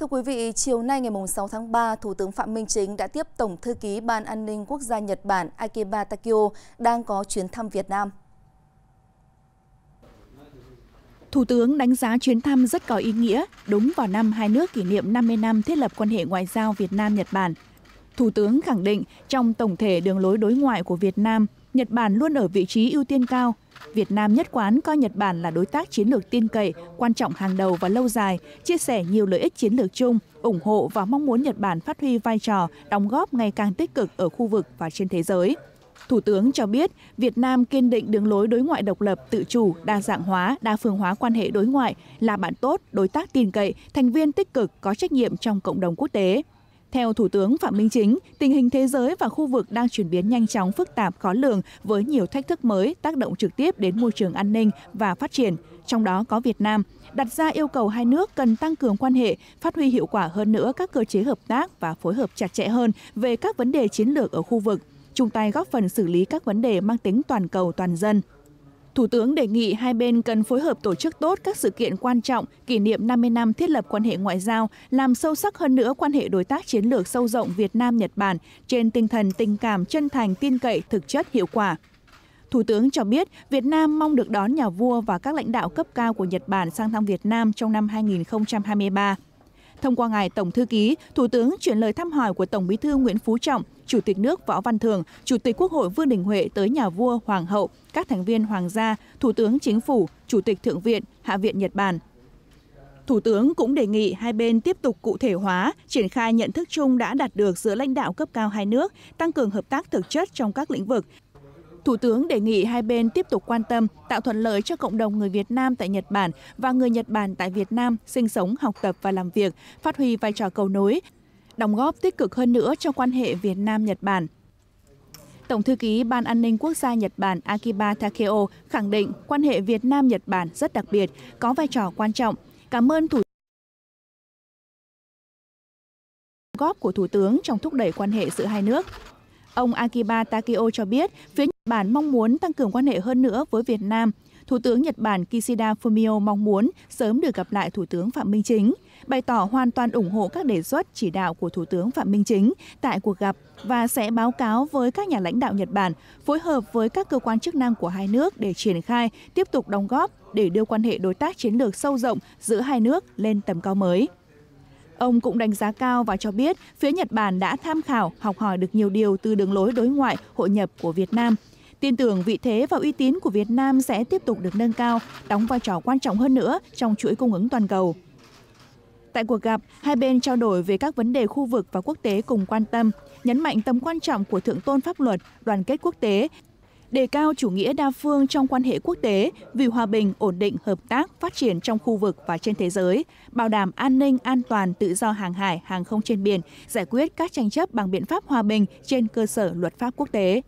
Thưa quý vị, chiều nay ngày 6 tháng 3, Thủ tướng Phạm Minh Chính đã tiếp Tổng thư ký Ban An ninh Quốc gia Nhật Bản Akeba Takio đang có chuyến thăm Việt Nam. Thủ tướng đánh giá chuyến thăm rất có ý nghĩa, đúng vào năm hai nước kỷ niệm 50 năm thiết lập quan hệ ngoại giao Việt Nam-Nhật Bản. Thủ tướng khẳng định trong tổng thể đường lối đối ngoại của Việt Nam, Nhật Bản luôn ở vị trí ưu tiên cao. Việt Nam nhất quán coi Nhật Bản là đối tác chiến lược tin cậy, quan trọng hàng đầu và lâu dài, chia sẻ nhiều lợi ích chiến lược chung, ủng hộ và mong muốn Nhật Bản phát huy vai trò, đóng góp ngày càng tích cực ở khu vực và trên thế giới. Thủ tướng cho biết, Việt Nam kiên định đường lối đối ngoại độc lập, tự chủ, đa dạng hóa, đa phương hóa quan hệ đối ngoại, là bạn tốt, đối tác tin cậy, thành viên tích cực có trách nhiệm trong cộng đồng quốc tế. Theo Thủ tướng Phạm Minh Chính, tình hình thế giới và khu vực đang chuyển biến nhanh chóng phức tạp khó lường với nhiều thách thức mới tác động trực tiếp đến môi trường an ninh và phát triển, trong đó có Việt Nam, đặt ra yêu cầu hai nước cần tăng cường quan hệ, phát huy hiệu quả hơn nữa các cơ chế hợp tác và phối hợp chặt chẽ hơn về các vấn đề chiến lược ở khu vực, chung tay góp phần xử lý các vấn đề mang tính toàn cầu toàn dân. Thủ tướng đề nghị hai bên cần phối hợp tổ chức tốt các sự kiện quan trọng kỷ niệm 50 năm thiết lập quan hệ ngoại giao, làm sâu sắc hơn nữa quan hệ đối tác chiến lược sâu rộng Việt Nam-Nhật Bản trên tinh thần tình cảm chân thành, tin cậy, thực chất, hiệu quả. Thủ tướng cho biết Việt Nam mong được đón nhà vua và các lãnh đạo cấp cao của Nhật Bản sang thăm Việt Nam trong năm 2023. Thông qua ngài Tổng thư ký, Thủ tướng chuyển lời thăm hỏi của Tổng Bí thư Nguyễn Phú Trọng, Chủ tịch nước Võ Văn Thường, Chủ tịch Quốc hội Vương Đình Huệ tới nhà vua, hoàng hậu, các thành viên hoàng gia, Thủ tướng Chính phủ, Chủ tịch Thượng viện, Hạ viện Nhật Bản. Thủ tướng cũng đề nghị hai bên tiếp tục cụ thể hóa, triển khai nhận thức chung đã đạt được giữa lãnh đạo cấp cao hai nước, tăng cường hợp tác thực chất trong các lĩnh vực, thủ tướng đề nghị hai bên tiếp tục quan tâm tạo thuận lợi cho cộng đồng người việt nam tại nhật bản và người nhật bản tại việt nam sinh sống học tập và làm việc phát huy vai trò cầu nối đóng góp tích cực hơn nữa cho quan hệ việt nam nhật bản Tổng thư ký Ban An ninh Quốc gia Nhật Bản Akiba Takeo khẳng định quan hệ Việt Nam-Nhật Bản rất đặc biệt, có vai trò quan trọng. Cảm ơn Thủ góp của Thủ tướng trong thúc đẩy quan hệ giữa hai nước. Ông Akiba Takeo cho biết, phía Bản mong muốn tăng cường quan hệ hơn nữa với Việt Nam. Thủ tướng Nhật Bản Kishida Fumio mong muốn sớm được gặp lại Thủ tướng Phạm Minh Chính, bày tỏ hoàn toàn ủng hộ các đề xuất chỉ đạo của Thủ tướng Phạm Minh Chính tại cuộc gặp và sẽ báo cáo với các nhà lãnh đạo Nhật Bản, phối hợp với các cơ quan chức năng của hai nước để triển khai, tiếp tục đóng góp để đưa quan hệ đối tác chiến lược sâu rộng giữa hai nước lên tầm cao mới. Ông cũng đánh giá cao và cho biết phía Nhật Bản đã tham khảo, học hỏi được nhiều điều từ đường lối đối ngoại hội nhập của Việt Nam – Tin tưởng vị thế và uy tín của Việt Nam sẽ tiếp tục được nâng cao, đóng vai trò quan trọng hơn nữa trong chuỗi cung ứng toàn cầu. Tại cuộc gặp, hai bên trao đổi về các vấn đề khu vực và quốc tế cùng quan tâm, nhấn mạnh tầm quan trọng của thượng tôn pháp luật, đoàn kết quốc tế, đề cao chủ nghĩa đa phương trong quan hệ quốc tế vì hòa bình, ổn định, hợp tác, phát triển trong khu vực và trên thế giới, bảo đảm an ninh, an toàn, tự do hàng hải, hàng không trên biển, giải quyết các tranh chấp bằng biện pháp hòa bình trên cơ sở luật pháp quốc tế.